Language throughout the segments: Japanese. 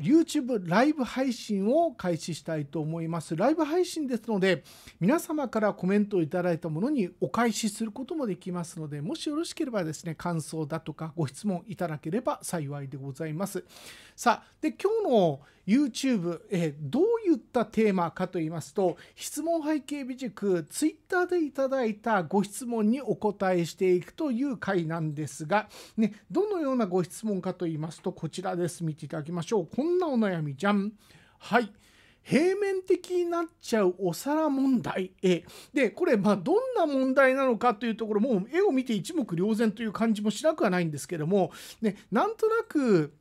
YouTube ライブ配信を開始したいと思います。ライブ配信ですので、皆様からコメントをいただいたものにお返しすることもできますので、もしよろしければですね、感想だとかご質問いただければ幸いでございます。さあ、で、今日の YouTube、えー、どういったテーマかと言いますと、質問背景美塾、Twitter でいただいたご質問にお答えしていくという回なんですが、ね、どのようなご質問かと言いますと、こちらです。見ていただきましょう。うこんなお悩みじゃんはい平面的になっちゃうお皿問題えでこれまあどんな問題なのかというところもう絵を見て一目瞭然という感じもしなくはないんですけども、ね、なんとなく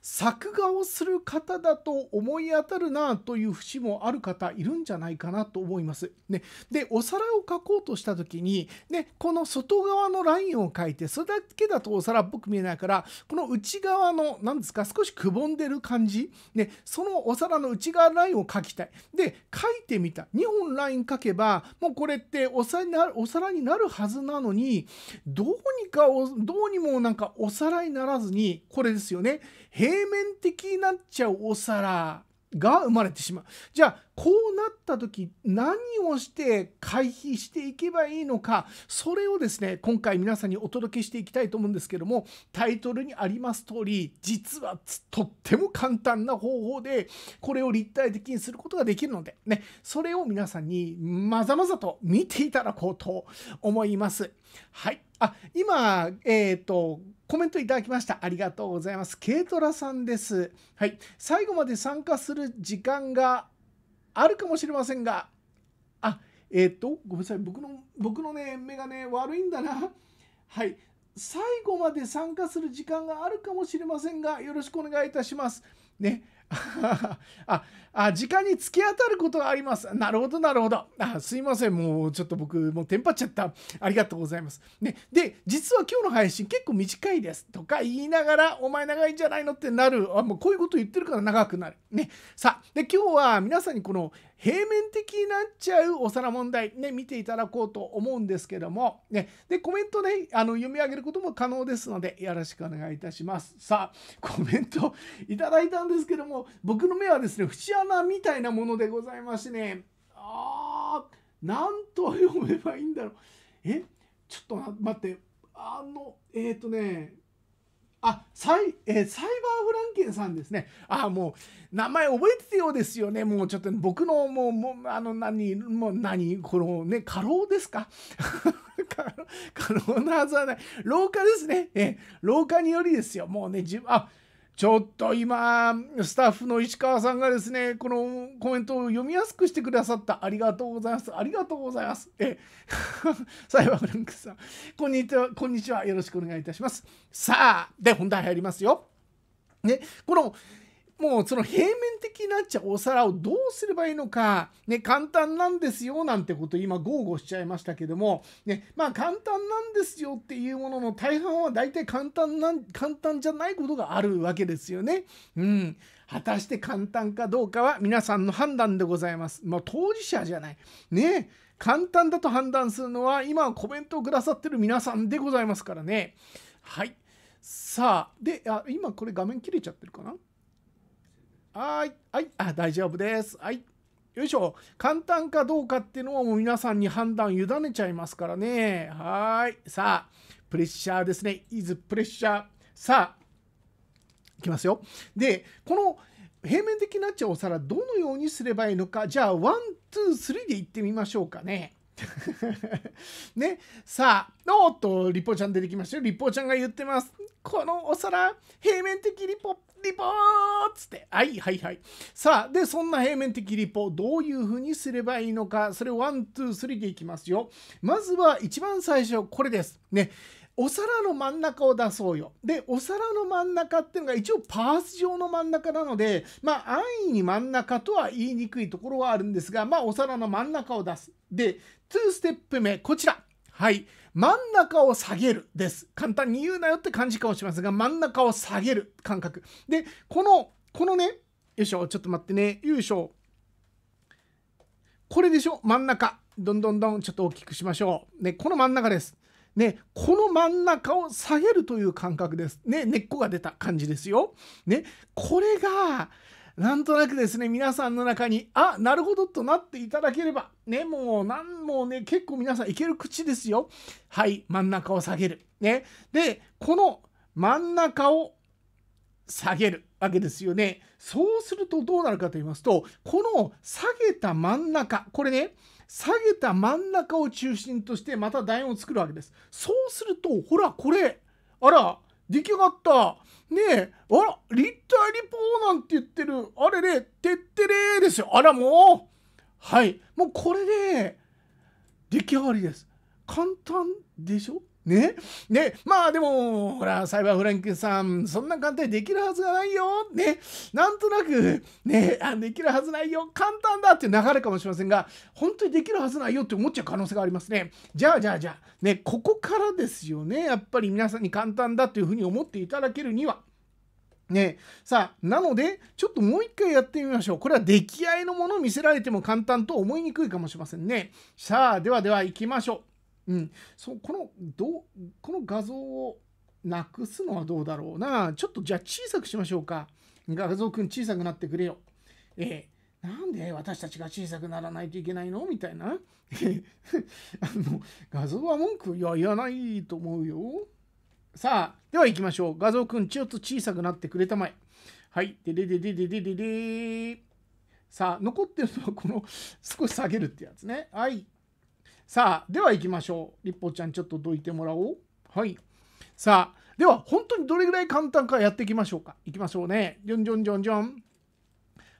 作画をする方だと思い当たるなという節もある方いるんじゃないかなと思います。ね、でお皿を描こうとした時に、ね、この外側のラインを描いてそれだけだとお皿っぽく見えないからこの内側の何ですか少しくぼんでる感じ、ね、そのお皿の内側ラインを描きたい。で描いてみた2本ライン描けばもうこれってお皿になるお皿になるはずなのにどうにかどうにもなんかお皿にならずにこれですよね。平面的になっちゃうお皿が生まれてしまうじゃあこうなった時何をして回避していけばいいのかそれをですね今回皆さんにお届けしていきたいと思うんですけどもタイトルにあります通り実はとっても簡単な方法でこれを立体的にすることができるのでねそれを皆さんにまざまざと見ていただこうと思います。はいあ、今、えっ、ー、と、コメントいただきました。ありがとうございます。ケイトラさんです。はい。最後まで参加する時間があるかもしれませんが、あ、えっ、ー、と、ごめんなさい。僕の、僕のね、目がね、悪いんだな。はい。最後まで参加する時間があるかもしれませんが、よろしくお願いいたします。ね。あ あ時間に突き当たることがあります。なるほど、なるほど。あすいません、もうちょっと僕、もうテンパっちゃった。ありがとうございます。ね、で、実は今日の配信結構短いですとか言いながら、お前長いんじゃないのってなる。あもうこういうこと言ってるから長くなる。ね、さあで、今日は皆さんにこの平面的になっちゃうお皿問題、ね、見ていただこうと思うんですけども、ね、でコメントねあの読み上げることも可能ですのでよろしくお願いいたしますさあ コメントいただいたんですけども僕の目はですね節穴みたいなものでございましてねあー何と読めばいいんだろうえちょっと待ってあのえっ、ー、とねあサイえー、サイバーフランケンさんですね。あもう名前覚えてたようですよね。もうちょっと僕のもうもうあの何もう何このね過労ですか 過労なはずはない。老化ですね。えー、老化によりですよ。もうね自分あちょっと今、スタッフの石川さんがですね、このコメントを読みやすくしてくださった。ありがとうございます。ありがとうございます。え、サイバーフランクさん、こんにちは。こんにちは。よろしくお願いいたします。さあ、で、本題入りますよ。ね、この、もうその平面的なっちゃお皿をどうすればいいのか、ね、簡単なんですよなんてこと今豪語しちゃいましたけども、ね、まあ簡単なんですよっていうものの大半は大体簡単なん、簡単じゃないことがあるわけですよね。うん。果たして簡単かどうかは皆さんの判断でございます。まあ当事者じゃない。ね簡単だと判断するのは今コメントをくださってる皆さんでございますからね。はい。さあ、で、あ今これ画面切れちゃってるかなはい。はい。あ、大丈夫です。はい。よいしょ。簡単かどうかっていうのはもう皆さんに判断委ねちゃいますからね。はい。さあ、プレッシャーですね。イズプレッシャー。さあ、いきますよ。で、この平面的なっちゃうお皿、どのようにすればいいのか。じゃあ、ワン、ツー、スリーでいってみましょうかね。ね、さあ、おっと、リポちゃん出てきましたよ。リポちゃんが言ってます。このお皿、平面的リポリポーっつって、はいはいはい。さあ、で、そんな平面的リポ、どういうふうにすればいいのか、それをワン、ツー、スリーでいきますよ。まずは一番最初、これです。ね。お皿の真ん中を出そうよ。で、お皿の真ん中っていうのが一応パース状の真ん中なので、まあ安易に真ん中とは言いにくいところはあるんですが、まあお皿の真ん中を出す。で、2ステップ目、こちら。はい。真ん中を下げるです。簡単に言うなよって感じかもしれませんが、真ん中を下げる感覚。で、この、このね、よいしょ、ちょっと待ってね、よいしょ。これでしょ、真ん中。どんどんどん、ちょっと大きくしましょう。ね、この真ん中です。ね、この真ん中を下げるという感覚です。ね、根っこが出た感じですよ。ね、これが、なんとなくですね、皆さんの中に、あ、なるほどとなっていただければ、ね、もう、なん、もね、結構皆さんいける口ですよ。はい、真ん中を下げる。ね。で、この真ん中を下げるわけですよね。そうするとどうなるかと言いますと、この下げた真ん中、これね、下げた真ん中を中心としてまた楕円を作るわけです。そうすると、ほら、これ、あら、出来上がった。ねえ、あら、立体リポなんて言ってる。あれれ、てってれですよ。あら、もう。はい。もうこれで、出来上がりです。簡単でしょねねまあでもほらサイバーフランクさんそんな簡単にできるはずがないよねなんとなくねあできるはずないよ簡単だって流れかもしれませんが本当にできるはずないよって思っちゃう可能性がありますねじゃあじゃあじゃあねここからですよねやっぱり皆さんに簡単だというふうに思っていただけるには。ね、さあなのでちょっともう一回やってみましょうこれは出来合いのものを見せられても簡単と思いにくいかもしれませんねさあではではいきましょううん、そこのどこの画像をなくすのはどうだろうな。ちょっとじゃあ小さくしましょうか。画像くん小さくなってくれよ。えー、なんで私たちが小さくならないといけないのみたいな。あの、画像は文句いや言わないと思うよ。さあ、では行きましょう。画像くん、ちょっと小さくなってくれたまえ。はい。ででででででででさあ、残ってるのはこの少し下げるってやつね。はい。さあでは行きましょうりっぽちゃんちょっとどいてもらおうはいさあでは本当にどれぐらい簡単かやっていきましょうかいきましょうねじょんじょんじょんじょん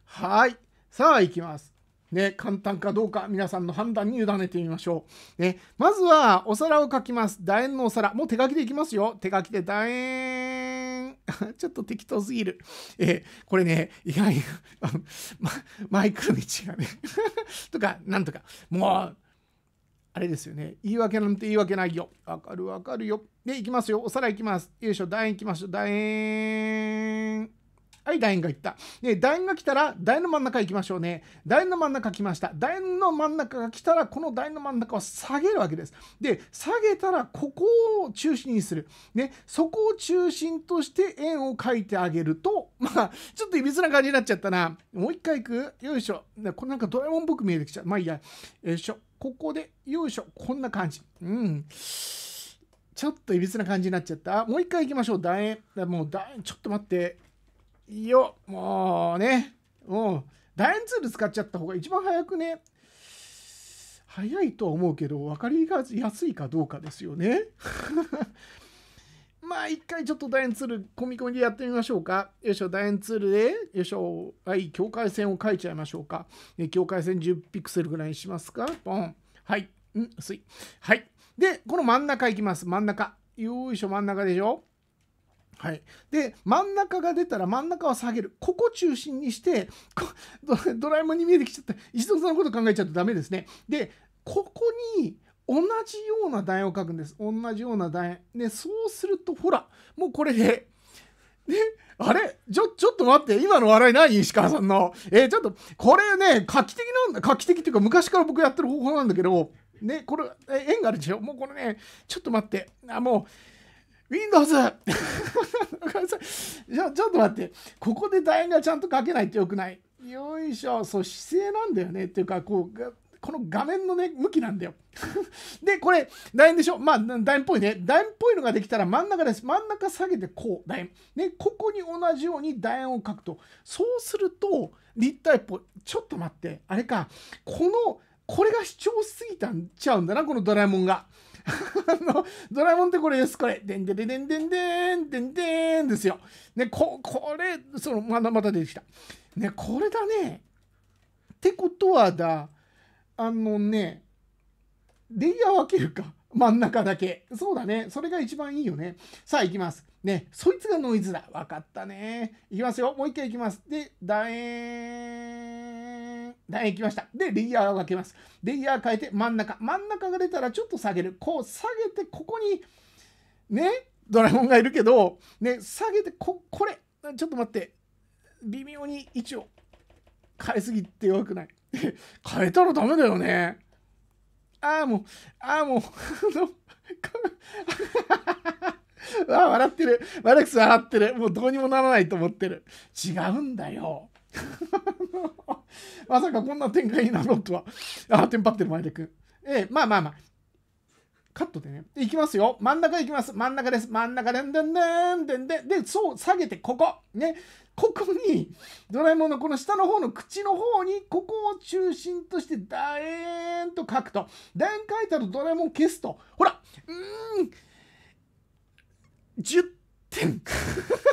はいさあ行きますね、簡単かどうか皆さんの判断に委ねてみましょう。ね、まずはお皿を書きます。楕円のお皿。もう手書きでいきますよ。手書きで楕円。ちょっと適当すぎる。えー、これね、意外、ま、マイクロ置がね とか、なんとか、もう、あれですよね。言い訳なんて言い訳ないよ。わかるわかるよ。で、いきますよ。おさらいきます。よいしょ、楕円いきましょう。楕円。はい、楕円がいった。で、楕円が来たら、楕円の真ん中行きましょうね。楕円の真ん中来ました。楕円の真ん中が来たら、この楕円の真ん中を下げるわけです。で、下げたら、ここを中心にする。ね、そこを中心として円を描いてあげると、まあ、ちょっといびつな感じになっちゃったな。もう一回行くよいしょ。これなんかドラえもんっぽく見えてきちゃう。まあいいや。よいしょ。ここで、よいしょ、こんな感じ。うん。ちょっといびつな感じになっちゃった。もう一回行きましょう。楕円。もうだ円、ちょっと待って。よ、もうね。もう、楕円ツール使っちゃった方が一番早くね。早いとは思うけど、分かりやすいかどうかですよね。まあ一回ちょっと楕円ツール込み込みでやってみましょうか。よいしょ、楕円ツールで、よいしょ、はい、境界線を描いちゃいましょうか。え境界線10ピクセルぐらいにしますか。ポン。はい、うん、薄い。はい。で、この真ん中いきます。真ん中。よいしょ、真ん中でしょ。はい、で真ん中が出たら真ん中は下げるここ中心にして ドラえもんに見えてきちゃった石度さんのこと考えちゃうとダメですねでここに同じような楕円を描くんです同じような楕円ね、そうするとほらもうこれで ね、あれちょ、ちょっと待って、今の笑い何石川さんの。えー、ちょっと、これね、画期的なんだ、画期的っていうか、昔から僕やってる方法なんだけど、ね、これ、え縁があるでしょもうこれね、ちょっと待って、あ、もう、Windows! じゃちょっと待って、ここで楕円がちゃんと書けないってよくない。よいしょ、そう、姿勢なんだよね。っていうか、こう、この画面のね、向きなんだよ。で、これ、楕円でしょまあ、楕円っぽいね。楕円っぽいのができたら真ん中です。真ん中下げてこう、楕円。ね、ここに同じように楕円を書くと。そうすると、立体っぽい。ちょっと待って。あれか。この、これが主張しすぎたんちゃうんだな、このドラえもんが。あの、ドラえもんってこれです、これ。でんでんでんでんでんでん、でんでんですよ。ね、こ、これ、その、まだまだ出てきた。ね、これだね。ってことはだ、あのねレイヤー分けるか 真ん中だけそうだねそれが一番いいよねさあいきますねそいつがノイズだ分かったねいきますよもう一回いきますで楕円楕円いきましたでレイヤーを分けますレイヤー変えて真ん中真ん中が出たらちょっと下げるこう下げてここにねドラゴンがいるけどね下げてここれちょっと待って微妙に位置を変えすぎて弱くない 変えたらダメだよね。ああ、もう、ああ、もう、あ あ、笑ってる。マルクス笑ってる。もうどうにもならないと思ってる。違うんだよ。まさかこんな展開になろうとは。ああ、テンパってる、前田君。ええ、まあまあまあ。カットでね。いきますよ。真ん中いきます。真ん中です。真ん中でんでんでんでんで、で、そう、下げて、ここ。ね。ここにドラえもんのこの下の方の口の方にここを中心としてー円と書くと楕円書いたらドラえもん消すとほらうん10点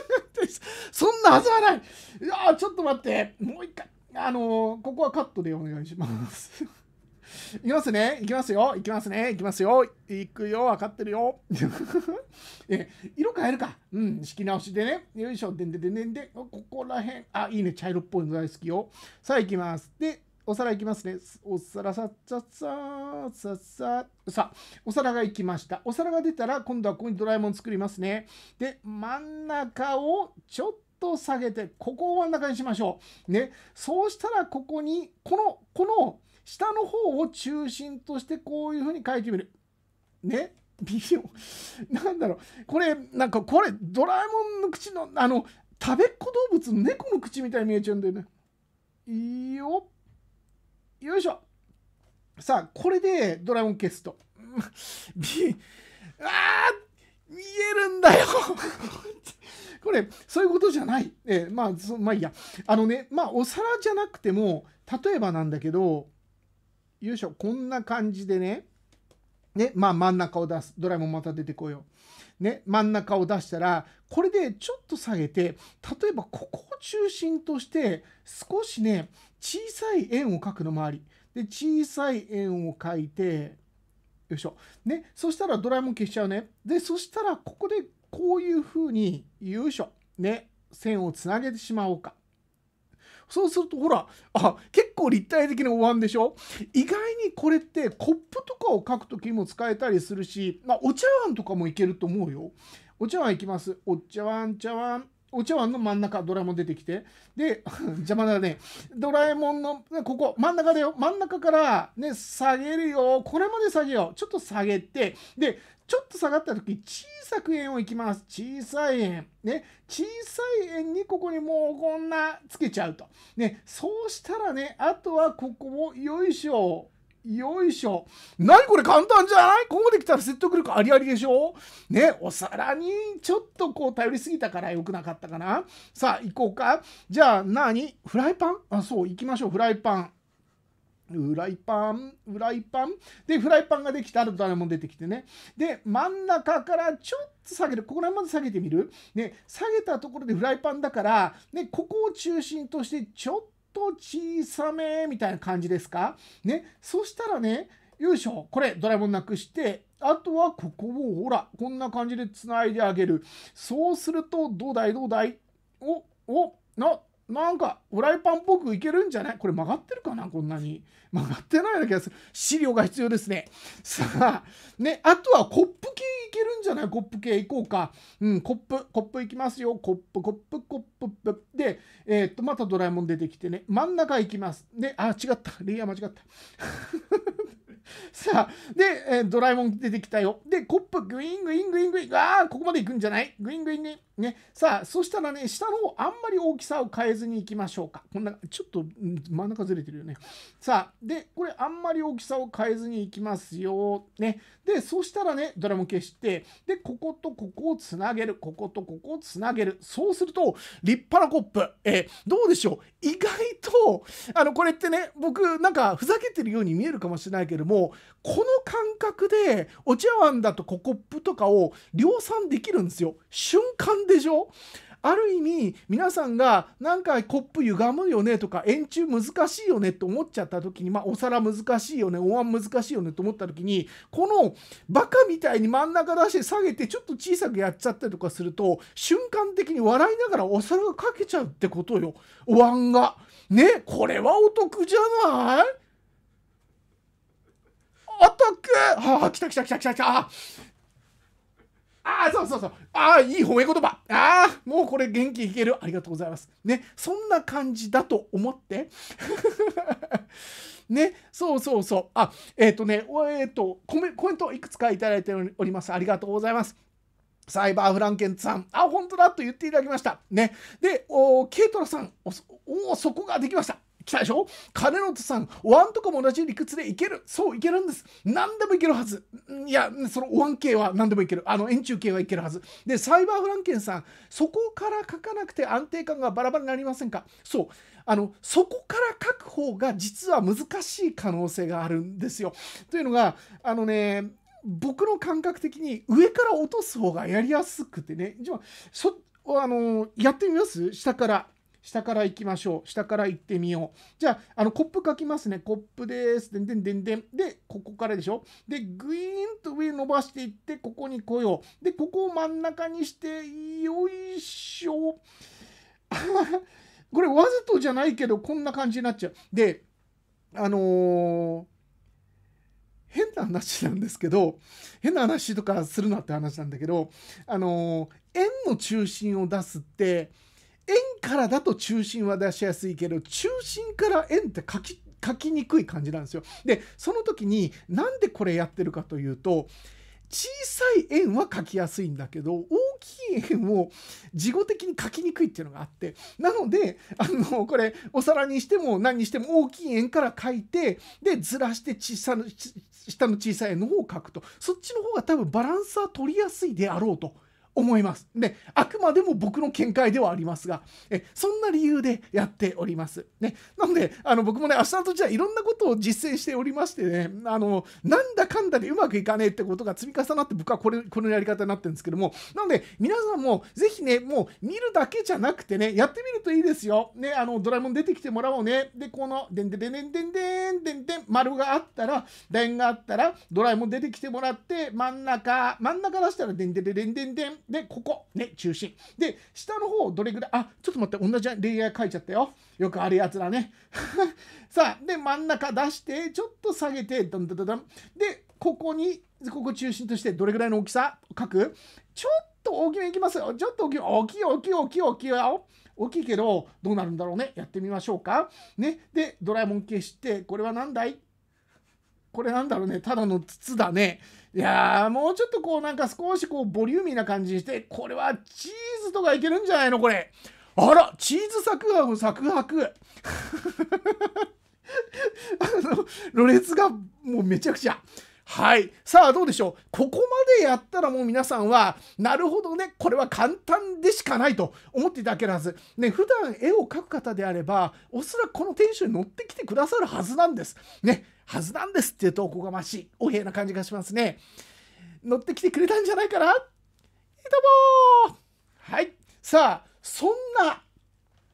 そんなはずはないいやちょっと待ってもう一回あのー、ここはカットでお願いしますいきますね。いきますよ。いきますね。いきますよ。いくよ。分かってるよ。え、色変えるか。うん。敷き直しでね。よいしょ。でんでんでんでんで。ここらへん。あ、いいね。茶色っぽいの大好きよ。さあ、いきます。で、お皿いきますね。お皿さっさっさっさっささお皿がいきました。お皿が出たら、今度はここにドラえもん作りますね。で、真ん中をちょっとと下げてここを真ん中にしましょう。ね、そうしたらここにこのこの下の方を中心としてこういうふうに書いてみる。ね何 なんだろう。これ、なんかこれ、ドラえもんの口の、あの、食べっ子動物の猫の口みたいに見えちゃうんだよね。いいよ。よいしょ。さあ、これでドラえもん消すと。あー見えるんだよ これ、そういうことじゃない。えー、まあ、まあいいや。あのね、まあ、お皿じゃなくても、例えばなんだけど、よいしょ、こんな感じでね、ね、まあ真ん中を出す。ドラえもんまた出てこよう。ね、真ん中を出したら、これでちょっと下げて、例えばここを中心として、少しね、小さい円を描くの周り。で、小さい円を描いて、よいしょ。ね、そしたらドラえもん消しちゃうね。で、そしたらここでこういう風に、よいしょ。ね、線をつなげてしまおうか。そうするとほらあ結構立体的なお椀でしょ意外にこれってコップとかを書く時も使えたりするし、まあ、お茶碗とかもいけると思うよ。お茶碗いきます。お茶碗茶碗お茶碗の真ん中ドラえもん出てきてで 邪魔だねドラえもんのここ真ん中だよ真ん中からね下げるよこれまで下げようちょっと下げてでちょっと下がった時小さく円をいきます小さい円ね小さい円にここにもうこんなつけちゃうとねそうしたらねあとはここをよいしょよいしょ。何これ簡単じゃないここまで来たら説得力ありありでしょね、お皿にちょっとこう頼りすぎたから良くなかったかな。さあ、行こうか。じゃあ何フライパンあ、そう、行きましょう。フライパン。フライパン、フライパン。で、フライパンができたらドラえもん出てきてね。で、真ん中からちょっと下げる。ここら辺まで下げてみる。ね、下げたところでフライパンだから、ね、ここを中心としてちょっとと小さめみたいな感じですかね。そしたらね、よいしょ、これドラえもんなくして、あとはここをほら、こんな感じでつないであげる。そうすると、どうだいどうだいお、お、な、なんかフライパンっぽくいけるんじゃないこれ曲がってるかなこんなに曲がってないような気がする資料が必要ですねさあねあとはコップ系いけるんじゃないコップ系いこうかうんコップコップいきますよコップコップコップでえー、っとまたドラえもん出てきてね真ん中いきますであ違ったレイヤー間違った さあ、で、えー、ドラえもん出てきたよ。で、コップ、グイングイングイングイン、ああ、ここまで行くんじゃないグイングイングイン。ね、さあ、そしたらね、下の方、あんまり大きさを変えずに行きましょうか。こんな、ちょっと真ん中ずれてるよね。さあ、で、これ、あんまり大きさを変えずに行きますよ。ね、で、そしたらね、ドラえもん消して、で、こことここをつなげる、こことここをつなげる。そうすると、立派なコップ。えー、どうでしょう意外と、あの、これってね、僕、なんか、ふざけてるように見えるかもしれないけども、もこの感覚でお茶碗だとココップとかを量産できるんですよ瞬間でしょある意味皆さんがなんかコップ歪むよねとか円柱難しいよねって思っちゃった時に、まあ、お皿難しいよねお椀難しいよねと思った時にこのバカみたいに真ん中出して下げてちょっと小さくやっちゃったりとかすると瞬間的に笑いながらお皿がかけちゃうってことよお椀が。ねこれはお得じゃないお得ああ、来た来た来た来た来た。ああ、そうそうそう。ああ、いい褒め言葉。ああ、もうこれ元気いける。ありがとうございます。ね、そんな感じだと思って。ね、そうそうそう。あ、えっ、ー、とね、えっ、ー、とコメ、コメントいくつかいただいております。ありがとうございます。サイバーフランケンさん、あ、本当だと言っていただきました。ね。で、おケイトラさん、お、おそこができました。来たでしょ金本さん、お椀とかも同じ理屈でいける。そう、いけるんです。何でもいけるはず。いや、そのお椀系は何でもいける。あの、円柱系はいけるはず。で、サイバーフランケンさん、そこから書かなくて安定感がバラバラになりませんかそう。あの、そこから書く方が実は難しい可能性があるんですよ。というのが、あのね、僕の感覚的に上から落とす方がやりやすくてね、じゃあ、そ、あの、やってみます下から。下から行きましょう。下から行ってみよう。じゃあ、あの、コップ書きますね。コップです。でんでんでんでん。で、ここからでしょ。で、グイーンと上伸ばしていって、ここに来よう。で、ここを真ん中にして、よいしょ。これ、わざとじゃないけど、こんな感じになっちゃう。で、あのー、変な話なんですけど、変な話とかするなって話なんだけど、あのー、円の中心を出すって、円からだと中心は出しやすいけど中心から円って書き書きにくい感じなんですよ。でその時になんでこれやってるかというと小さい円は書きやすいんだけど大きい円を事後的に書きにくいっていうのがあってなのであのこれお皿にしても何にしても大きい円から書いてでずらして小さな下の小さい円の方を書くとそっちの方が多分バランスは取りやすいであろうと思います。で、あくまでも僕の見解ではありますが、えそんな理由でやっております。ね、なので、あの僕もね、明日の時はいろんなことを実践しておりましてね、あのなんだかんだでうまくいかねえってことが積み重なって、僕はこれこのやり方になってるんですけども、なので、皆さんもぜひね、もう見るだけじゃなくてね、やってみるといいですよ。ね、あのドラえもん出てきてもらおうね。で、この、でんでんでんでんでんでんでんでん、丸があったら、でんがあったら、ドラえもん出てきてもらって、真ん中、真ん中出したら、でんでんでんでんでん、でここね中心で下の方どれぐらいあちょっと待って同じレイヤー書いちゃったよよくあるやつだね さあで真ん中出してちょっと下げてどンダンダンでここにここ中心としてどれぐらいの大きさ書くちょっと大きめいきますよちょっと大きい大きい大きい大きい大きいよ大きいけどどうなるんだろうねやってみましょうかねでドラえもん消してこれは何だいこれなんだろうねただの筒だねいやーもうちょっとこうなんか少しこうボリューミーな感じにしてこれはチーズとかいけるんじゃないのこれあらチーズサクハクサクハクあのろれつがもうめちゃくちゃはい。さあ、どうでしょう。ここまでやったらもう皆さんは、なるほどね、これは簡単でしかないと思っていただけるはず。ね、普段絵を描く方であれば、おそらくこのテンションに乗ってきてくださるはずなんです。ね。はずなんですっていうとおこがましいお屋な感じがしますね乗ってきてくれたんじゃないかなどうもはいさあそんな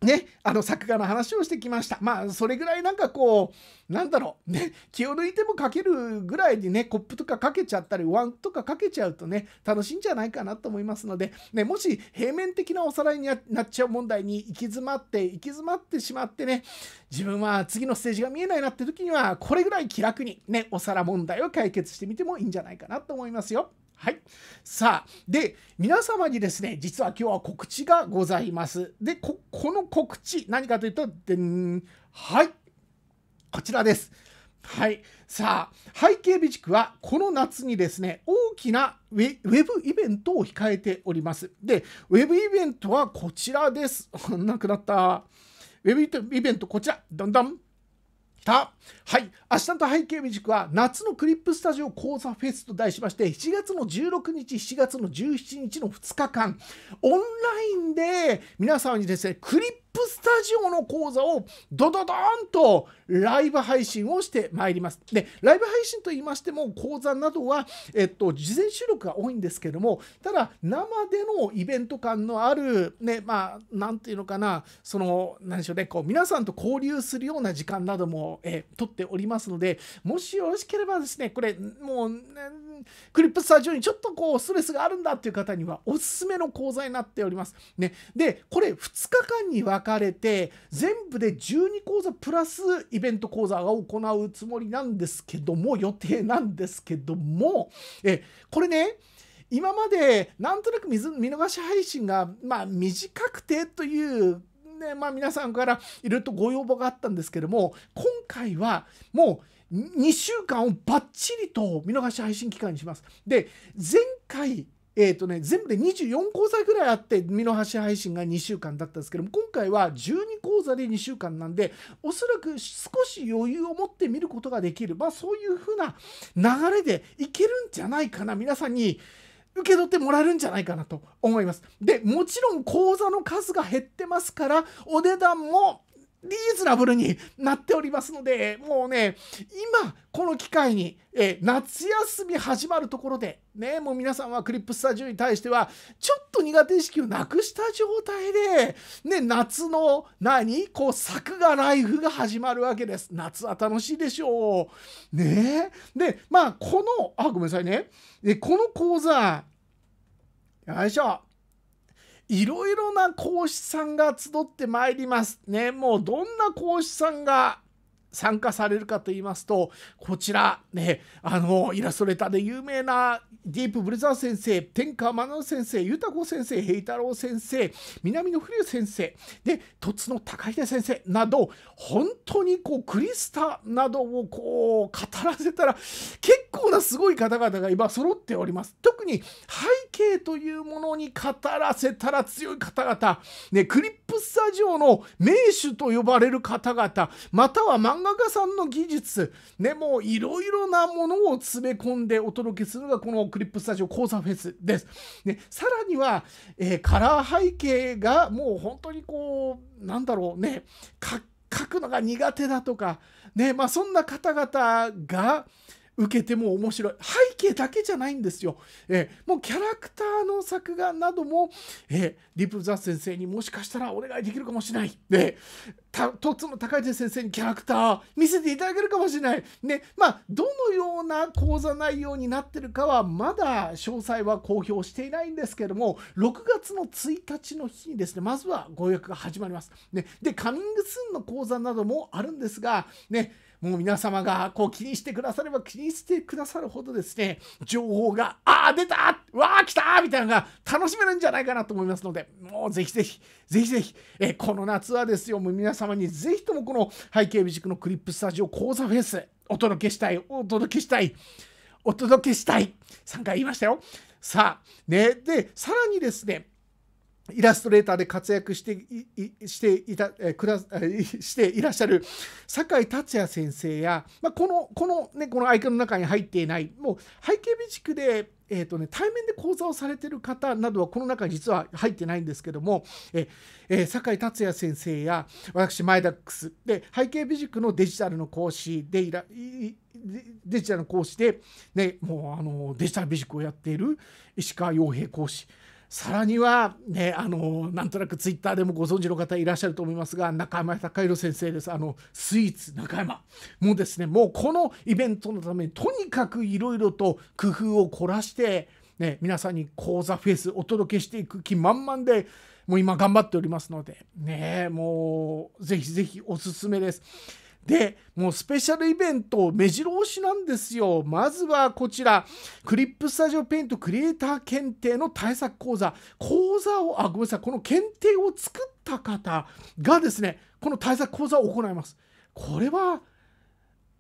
ね、あの作画の話をしてきました。まあそれぐらいなんかこうなんだろうね気を抜いてもかけるぐらいにねコップとかかけちゃったりワンとかかけちゃうとね楽しいんじゃないかなと思いますので、ね、もし平面的なおさらいになっちゃう問題に行き詰まって行き詰まってしまってね自分は次のステージが見えないなって時にはこれぐらい気楽にねお皿問題を解決してみてもいいんじゃないかなと思いますよ。はい。さあ、で、皆様にですね、実は今日は告知がございます。で、こ、この告知、何かというと、でん、はい。こちらです。はい。さあ、背景備蓄はこの夏にですね、大きなウェブイベントを控えております。で、ウェブイベントはこちらです。な くなった。ウェブイベント、こちら。どんどん。た。はい。明日の背景ミュージックは夏のクリップスタジオ講座フェスと題しまして、7月の16日、7月の17日の2日間、オンラインで皆様にですね、クリップップスタジオの講座をドドドーンとライブ配信をしてまいります。で、ライブ配信と言いましても、講座などは、えっと、事前収録が多いんですけども、ただ、生でのイベント感のある、ね、まあ、なんていうのかな、その、何でしょうね、こう、皆さんと交流するような時間なども、え取っておりますので、もしよろしければですね、これ、もう、ね、クリップスタジオにちょっとこう、ストレスがあるんだっていう方には、おすすめの講座になっております。ね、で、これ、2日間に分書かれて全部で12講座プラスイベント講座が行うつもりなんですけども予定なんですけどもえこれね今までなんとなく見逃し配信が、まあ、短くてというね、まあ皆さんからいろいろとご要望があったんですけども、今回はもう2週間をバッチリと見逃し配信期間にします。で、前回えーとね、全部で24講座ぐらいあって見逃し配信が2週間だったんですけども今回は12講座で2週間なんでおそらく少し余裕を持って見ることができる、まあ、そういうふうな流れでいけるんじゃないかな皆さんに受け取ってもらえるんじゃないかなと思います。でもちろん講座の数が減ってますからお値段もリーズナブルになっておりますので、もうね、今、この機会に、え夏休み始まるところで、ね、もう皆さんはクリップスタジオに対しては、ちょっと苦手意識をなくした状態で、ね、夏の何、こう、作画ライフが始まるわけです。夏は楽しいでしょう。ねで、まあ、この、あ、ごめんなさいね。で、この講座、よいしょ。いろいろな講師さんが集ってまいりますねもうどんな講師さんが参加されるかと言いますとこちらねあのイラストレーターで有名なディープブレザー先生天下真野先生豊子先生平太郎先生南野冬先生で戸津の高秀先生など本当にこうクリスタなどをこう語らせたら結構なすごい方々が今揃っております。特に背景というものに語らせたら強い方々、ね、クリップスタジオの名手と呼ばれる方々または漫画家さんの技術、ね、もういろいろなものを詰め込んでお届けするのがこのクリップスタジオ講座フェスです。ね、さらには、えー、カラー背景がもう本当にこう、なんだろうね、書くのが苦手だとか、ね、まあそんな方々が、受けても面白い背景だけじゃないんですよ、えー、もうキャラクターの作画なども、えー、リプザ先生にもしかしたらお願いできるかもしれない、ね、たとつの高市先生にキャラクター見せていただけるかもしれない、ねまあ、どのような講座内容になってるかはまだ詳細は公表していないんですけども6月の1日の日にですねまずはご予約が始まります、ね、でカミングスーンの講座などもあるんですがねもう皆様がこう気にしてくだされば気にしてくださるほどですね、情報が、ああ、出たわあ、来たみたいなのが楽しめるんじゃないかなと思いますので、もうぜひぜひ、ぜひぜひ、えこの夏はですよ、もう皆様にぜひともこの背景美塾のクリップスタジオ講座フェス、お届けしたい、お届けしたい、お届けしたい、3回言いましたよ。さあ、ね、で、さらにですね、イラストレーターで活躍していしていたえくらしていらっしゃる酒井達也先生や、まあ、このこの,、ね、このアイコンの中に入っていないもう背景備蓄で、えーとね、対面で講座をされてる方などはこの中に実は入ってないんですけども、ええ酒井達也先生や私マイダックスで背景備蓄のデジタルの講師でいらいデジタルの講師で、ね、もうあのデジタル備蓄をやっている石川洋平講師さらにはねあのなんとなくツイッターでもご存知の方いらっしゃると思いますが中山隆弘先生ですあのスイーツ中山もですねもうこのイベントのためにとにかくいろいろと工夫を凝らしてね、皆さんに講座フェスお届けしていく気満々でもう今頑張っておりますのでねもうぜひぜひおすすめです。でもうスペシャルイベント目白押しなんですよまずはこちらクリップスタジオペイントクリエイター検定の対策講座講座をあごめんなさいこの検定を作った方がですねこの対策講座を行いますこれは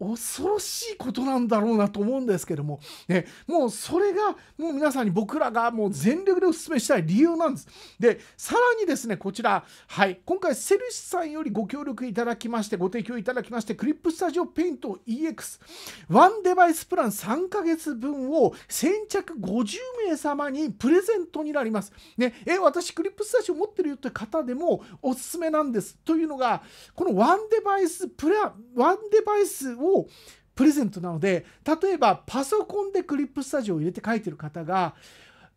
恐ろしいことなんだろうなと思うんですけども、ね、もうそれがもう皆さんに僕らがもう全力でお勧めしたい理由なんです。で、さらにですね、こちら、はい、今回セルシさんよりご協力いただきまして、ご提供いただきまして、クリップスタジオペイント EX、ワンデバイスプラン3ヶ月分を先着50名様にプレゼントになります。ね、え、私クリップスタジオ持ってるよって方でもおすすめなんです。というのが、このワンデバイスプラン、ワンデバイスををプレゼントなので例えばパソコンでクリップスタジオを入れて書いてる方が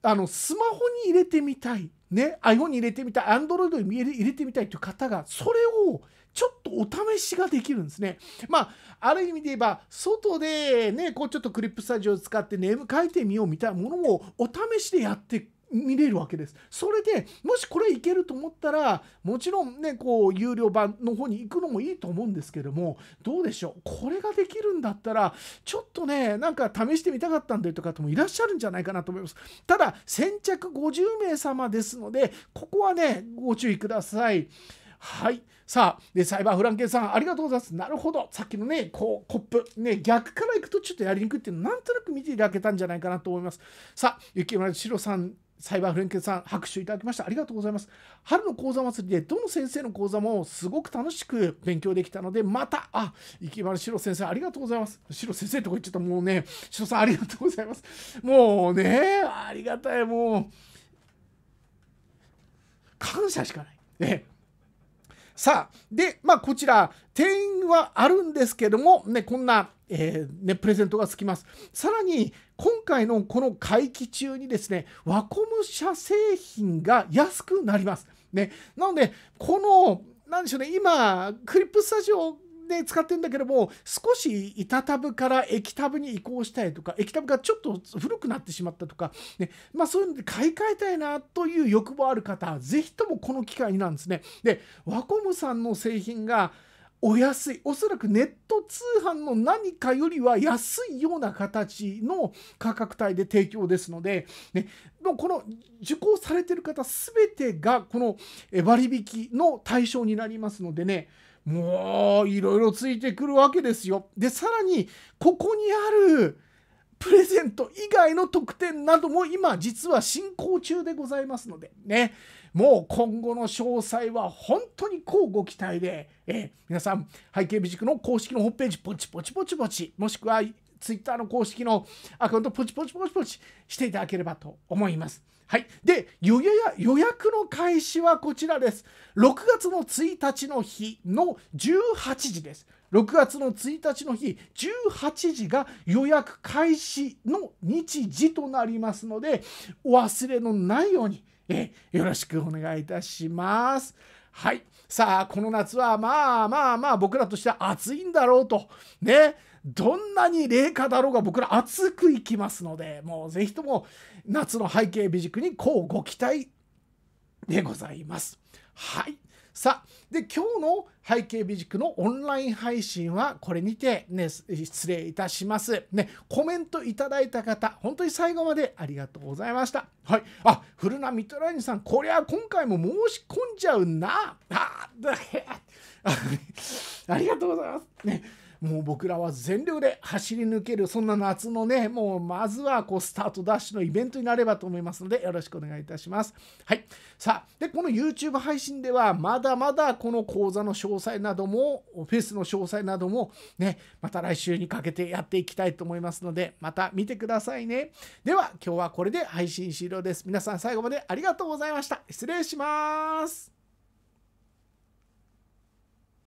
あのスマホに入れてみたい、ね、iPhone に入れてみたい Android に入れてみたいという方がそれをちょっとお試しができるんですね。まあ、ある意味で言えば、外でね、こうちょっとクリップスタジオを使ってネーム書いてみようみたいなものをお試しでやって見れるわけです。それでもしこれいけると思ったらもちろんねこう有料版の方に行くのもいいと思うんですけどもどうでしょうこれができるんだったらちょっとねなんか試してみたかったんだよとかともいらっしゃるんじゃないかなと思います。ただ先着50名様ですのでここはねご注意ください。はい。さあ、で、サイバーフランケンさん、ありがとうございます。なるほど。さっきのね、こう、コップ、ね、逆から行くとちょっとやりにくいっていうの、なんとなく見ていただけたんじゃないかなと思います。さあ、雪村千尋さんサイバーフレンケンさん、拍手いただきました。ありがとうございます。春の講座祭りで、どの先生の講座もすごく楽しく勉強できたので、また、あ、いきるしろ先生、ありがとうございます。ろ先生とか言っちゃったもうね、ろさん、ありがとうございます。もうね、ありがたい、もう、感謝しかない。ね、さあでまあこちら店員はあるんですけどもねこんな、えー、ね、プレゼントがつきますさらに今回のこの会期中にですねワコム社製品が安くなりますねなのでこのなんでしょうね今クリップスタジオで使ってるんだけども少し板タブから液タブに移行したいとか液タブがちょっと古くなってしまったとか、ねまあ、そういうので買い替えたいなという欲もある方是非ともこの機会なんですね。でワコムさんの製品がお安いおそらくネット通販の何かよりは安いような形の価格帯で提供ですので、ね、もうこの受講されてる方全てがこの割引の対象になりますのでねもういろいろついてくるわけですよ。でさらにここにあるプレゼント以外の特典なども今実は進行中でございますのでねもう今後の詳細は本当にこうご期待で、え皆さん背景美塾の公式のホームページポチポチポチポチもしくは Twitter の公式のアカウントポチポチポチポチしていただければと思います。はい、で予約の開始はこちらです6月の1日の日の18時です6月の1日の日18時が予約開始の日時となりますのでお忘れのないようにえよろしくお願いいたします。はいさあこの夏はまあまあまあ僕らとしては暑いんだろうとねどんなに冷夏だろうが僕ら暑くいきますのでもうぜひとも夏の背景美塾にこうご期待でございます。はい。さあ、で、今日の背景美塾のオンライン配信はこれにてね、失礼いたします。ね、コメントいただいた方、本当に最後までありがとうございました。はい。あ、古名ミトラインさん、こりゃ今回も申し込んじゃうな。あ、ありがとうございます。ね。もう僕らは全力で走り抜けるそんな夏のねもうまずはこうスタートダッシュのイベントになればと思いますのでよろしくお願いいたします。はいさあでこの YouTube 配信ではまだまだこの講座の詳細などもフェスの詳細などもねまた来週にかけてやっていきたいと思いますのでまた見てくださいね。では今日はこれで配信終了です。皆さん最後までありがとうございました。失礼します。